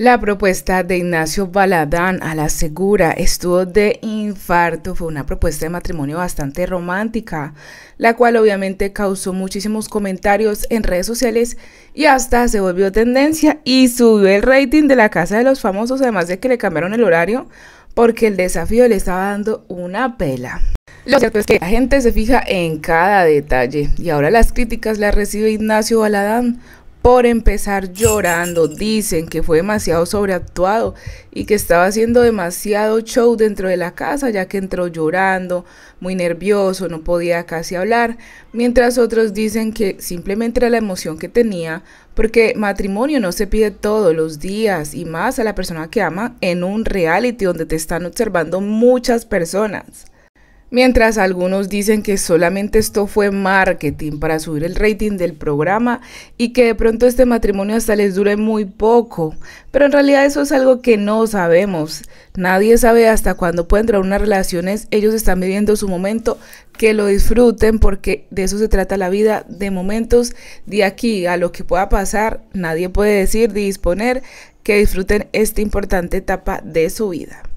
La propuesta de Ignacio Baladán a la segura estuvo de infarto fue una propuesta de matrimonio bastante romántica, la cual obviamente causó muchísimos comentarios en redes sociales y hasta se volvió tendencia y subió el rating de la Casa de los Famosos, además de que le cambiaron el horario porque el desafío le estaba dando una pela. Lo cierto es que la gente se fija en cada detalle y ahora las críticas las recibe Ignacio Baladán por empezar llorando. Dicen que fue demasiado sobreactuado y que estaba haciendo demasiado show dentro de la casa, ya que entró llorando, muy nervioso, no podía casi hablar, mientras otros dicen que simplemente era la emoción que tenía, porque matrimonio no se pide todos los días y más a la persona que ama en un reality donde te están observando muchas personas. Mientras algunos dicen que solamente esto fue marketing para subir el rating del programa y que de pronto este matrimonio hasta les dure muy poco, pero en realidad eso es algo que no sabemos. Nadie sabe hasta cuándo pueden durar unas relaciones, ellos están viviendo su momento, que lo disfruten porque de eso se trata la vida, de momentos, de aquí a lo que pueda pasar, nadie puede decir, disponer, que disfruten esta importante etapa de su vida.